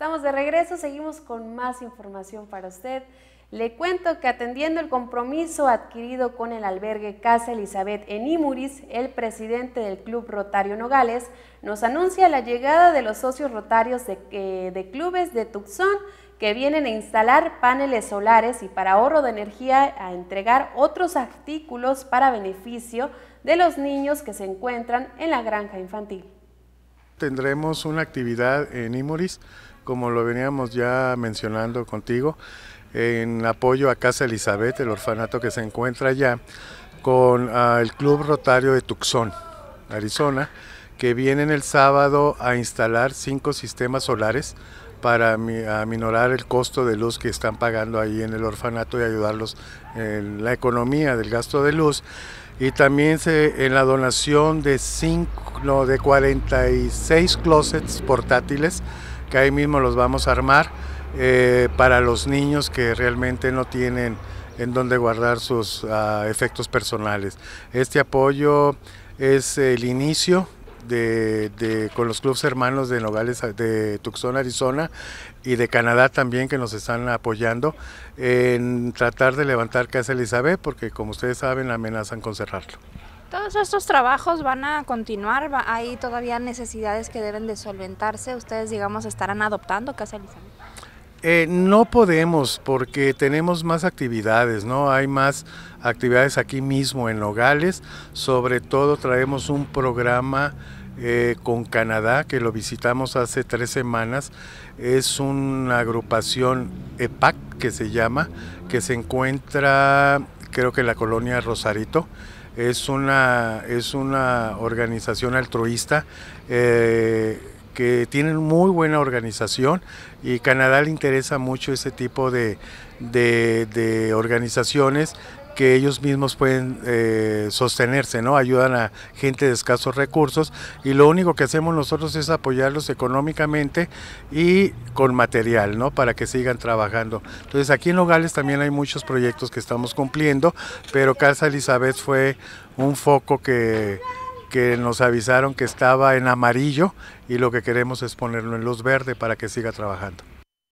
Estamos de regreso, seguimos con más información para usted. Le cuento que atendiendo el compromiso adquirido con el albergue Casa Elizabeth en Imuris, el presidente del Club Rotario Nogales nos anuncia la llegada de los socios rotarios de, eh, de clubes de Tucson que vienen a instalar paneles solares y para ahorro de energía a entregar otros artículos para beneficio de los niños que se encuentran en la granja infantil tendremos una actividad en Imoris, como lo veníamos ya mencionando contigo, en apoyo a Casa Elizabeth, el orfanato que se encuentra allá, con ah, el Club Rotario de Tucson, Arizona, que vienen el sábado a instalar cinco sistemas solares para aminorar el costo de luz que están pagando ahí en el orfanato y ayudarlos en la economía del gasto de luz. Y también se, en la donación de, cinco, de 46 closets portátiles, que ahí mismo los vamos a armar eh, para los niños que realmente no tienen en dónde guardar sus ah, efectos personales. Este apoyo es el inicio de, con los clubes hermanos de Nogales, de Tucson, Arizona y de Canadá también que nos están apoyando en tratar de levantar Casa Elizabeth porque como ustedes saben amenazan con cerrarlo. Todos estos trabajos van a continuar, hay todavía necesidades que deben de solventarse, ustedes digamos estarán adoptando Casa Elizabeth. Eh, no podemos porque tenemos más actividades, ¿no? Hay más actividades aquí mismo en Nogales, sobre todo traemos un programa eh, con Canadá, que lo visitamos hace tres semanas. Es una agrupación EPAC que se llama, que se encuentra creo que la colonia Rosarito. Es una, es una organización altruista eh, que tiene muy buena organización y Canadá le interesa mucho ese tipo de, de organizaciones que ellos mismos pueden eh, sostenerse, ¿no? Ayudan a gente de escasos recursos y lo único que hacemos nosotros es apoyarlos económicamente y con material, ¿no? Para que sigan trabajando. Entonces aquí en Logales también hay muchos proyectos que estamos cumpliendo, pero Casa Elizabeth fue un foco que, que nos avisaron que estaba en amarillo y lo que queremos es ponerlo en luz verde para que siga trabajando.